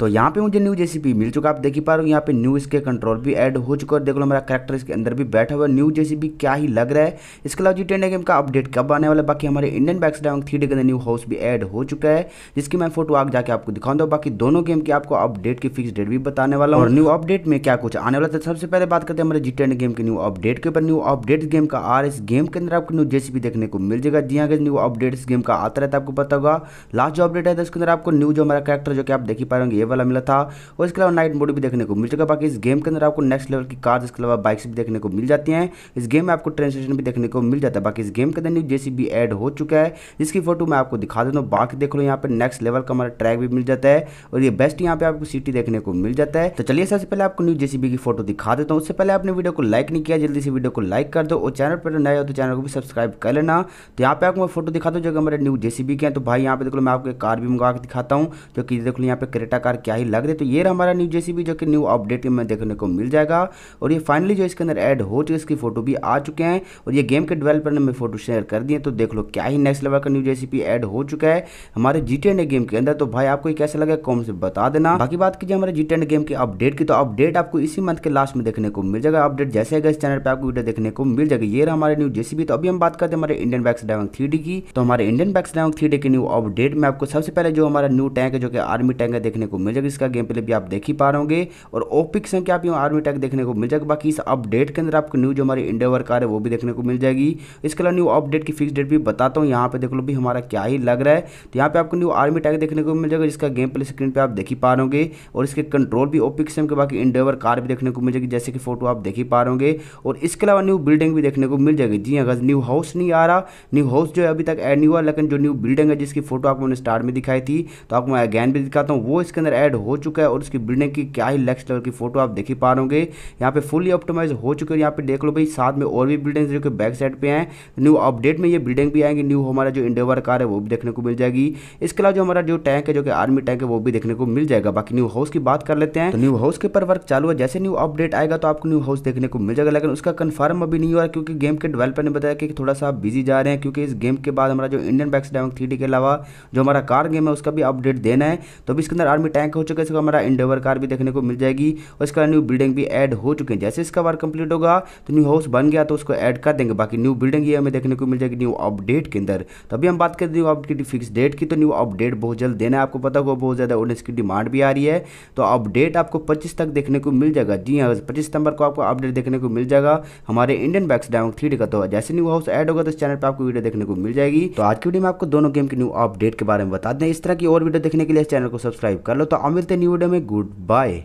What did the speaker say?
तो यहाँ पे मुझे न्यू जेसीपी मिल चुका आप देख ही पा रहे हो यहाँ पे न्यू इसके कंट्रोल भी ऐड हो चुका है देख लो मेरा करेक्टर इसके अंदर भी बैठा हुआ है न्यू जेसीपी क्या ही लग रहा है इसके अलावा जी टेन गेम का अपडेट कब आने वाला है बाकी हमारे इंडियन बैक्स डाउन थ्री के अंदर न्यू हाउस भी ऐड हो चुका है जिसकी मैं फोटो आग जाकर आपको दिखाऊंगा बाकी दोनों गेम की आपको अपडेट की फिक्स डेट भी बताने वाला हूँ और न्यू अपडेट में क्या कुछ आने वाला था तो सबसे पहले बात करते हैं हमारे जी गेम के न्यू अपडेट के ऊपर न्यू अपडेट गेम का आर इस गेम के अंदर आपको न्यू जेसीपी देखने को मिल जाएगा जी हाँ न्यू अपडेट गेम का आता रहता है आपको पता होगा लास्ट जो अपडेट है उसके अंदर आपको न्यू जो हमारा करेक्टर जो कि आप देख ही पाएंगे वाला मिला था और इसके अलावा नाइट मोड भी देखने को मिल चुका बाकी इस गेम के अंदर आपको नेक्स्ट लेवल की कार्स इसके अलावा बाइक्स भी देखने को मिल जाती हैं इस गेम में आपको ट्रेन स्टेशन भी देखने को मिल जाता है बाकी इस गेम के अंदर न्यू जेसीबी ऐड हो चुका है जिसकी फोटो मैं आपको दिखा देता हूँ बाकी देख लो यहाँ पर नेक्स्ट लेवल का हमारा ट्रैक भी मिल जाता है और ये बेस्ट यहाँ पे आपको सिटी देखने को मिल जाता है तो चलिए सबसे पहले आपको न्यू जेसीबी की फोटो दिखा देता हूँ उससे पहले आपने वीडियो को लाइक नहीं किया जल्दी से वीडियो को लाइक कर दो और चैनल पर नया हो तो चैनल को भी सब्सक्राइब कर लेना तो यहाँ पे आपको मैं फोटो दिखा दो जो हमारे न्यू जेसीबी के हैं तो भाई यहाँ पे देख लो मैं आपको एक कार भी मंगा के दिखाता हूँ जो कि देख लो यहाँ पे क्रेटा कार यार क्या ही लग रही है तो ये रहा हमारा न्यू जेसीबी जो कि न्यू अपडेट में देखने को मिल जाएगा और ये फाइनली जो इसके अंदर ऐड हो चुके इसकी फोटो भी आ चुके हैं और ये गेम के डेवलपर ने हमें फोटो शेयर कर दिए तो देख लो क्या ही नेक्स्ट लेवल का न्यू जेसीपी ऐड हो चुका है हमारे जी गेम e के अंदर तो भाई आपको कैसा लगा कॉमेंट से बता देना बाकी बात कीजिए हमारे जी गेम e के अपडेट की तो अपडेट आपको इसी मंथ के लास्ट में देखने को मिल जाएगा अपडेट जैसे इस चैनल पर आपको वीडियो देखने को मिल जाएगी ये हमारे न्यू जेसीबी तो अभी हम बात करते हैं हमारे इंडियन बैक्स डाइविंग थ्री की तो हमारे इंडियन बैक्स डाइविंग थ्री के न्यू अपडेट में आपको सबसे पहले जो हमारा न्यू टैंक है जो कि आर्मी टैंक है देखने को मिल जाएगी इसका गेम प्ले भी आप देख ही पा रहे होंगे और ओपिक संख्या आप यहाँ आर्मी टैक देखने को मिल जाएगा बाकी इस अपडेट के अंदर आपको न्यू जो हमारी इंडिया वर्क आ रहा है वो भी देखने को मिल जाएगी इसके अलावा न्यू अपडेट की फिक्स डेट भी बताता हूँ यहाँ पे देख लो भी हमारा क्या ही लग रहा है तो यहाँ पे आपको न्यू आर्मी टैग देखने को मिल जाएगा जिसका गेम प्ले स्क्रीन पर आप देख ही पा रहे होंगे और इसके कंट्रोल भी ओपिक सेम के बाकी इंडेवर कार भी देखने को मिल जाएगी जैसे कि फोटो आप देख ही पा रहे होंगे और इसके अलावा न्यू बिल्डिंग भी देखने को मिल जाएगी जी हाँ, अगर न्यू हाउस नहीं आ रहा न्यू हाउस जो है अभी तक एड नहीं हुआ लेकिन जो न्यू बिल्डिंग है जिसकी फोटो आपको स्टार्ट में दिखाई थी तो आपको मैं अगैन भी दिखाता हूँ वो इसके अंदर ऐड हो चुका है और उसकी बिल्डिंग की क्या ही नेक्स्ट लेवल की फोटो आप देख ही पा रहे यहाँ पे फुली ऑप्टोमाइज हो चुके हैं यहाँ पे देख लो भाई साथ में और भी बिल्डिंग्स जो कि बैक साइड पे हैं न्यू अपडेट में ये बिल्डिंग भी आएंगी न्यू हमारा जो इंडोवर कार है वो भी देखने को मिल जाएगी इसके अलावा जो हमारा जो टैंक है जो कि आर्मी टैंक है वो भी देखने को मिल जाएगा बाकी न्यू हाउस की बात कर लेते हैं तो न्यू हाउस के पर वर्क चालू है जैसे न्यू अपडेट आएगा तो आपको न्यू हाउस देखने को मिल जाएगा लेकिन उसका कन्फर्म अभी नहीं हुआ क्योंकि गेम के डेवलपर ने बताया कि थोड़ा सा बिजी जा रहे हैं क्योंकि इस गेम के बाद हमारा जो इंडियन बैक्स डायमंग थ्री के अलावा जो हमारा कार गेम है उसका भी अपडेट देना है तो अभी इसके अंदर आर्मी टैंक टैंक हो चुका है इसका हमारा इंडोवर कार भी देखने को मिल जाएगी और इसका न्यू बिल्डिंग भी ऐड हो चुके हैं जैसे इसका वर्क कंप्लीट होगा तो न्यू हाउस बन गया तो उसको ऐड कर देंगे बाकी न्यू बिल्डिंग ये हमें देखने को मिल जाएगी न्यू अपडेट के अंदर तो अभी हम बात करते न्यू अपडेट फिक्स डेट की तो न्यू अपडेट बहुत जल्द देना है आपको पता होगा बहुत ज़्यादा ऑडियंस की डिमांड भी आ रही है तो अपडेट आपको पच्चीस तक देखने को मिल जाएगा जी हाँ पच्चीस सितंबर को आपको अपडेट देखने को मिल जाएगा हमारे इंडियन बैक्स डाउन थ्री का तो जैसे न्यू हाउस ऐड होगा तो इस चैनल पर आपको वीडियो देखने को मिल जाएगी तो आज की वीडियो में आपको दोनों गेम की न्यू अपडेट के बारे में बता दें इस तरह की और वीडियो देखने के लिए चैनल को सब्सक्राइब कर लो तो तो अमिलते न्यू वीडियो में गुड बाय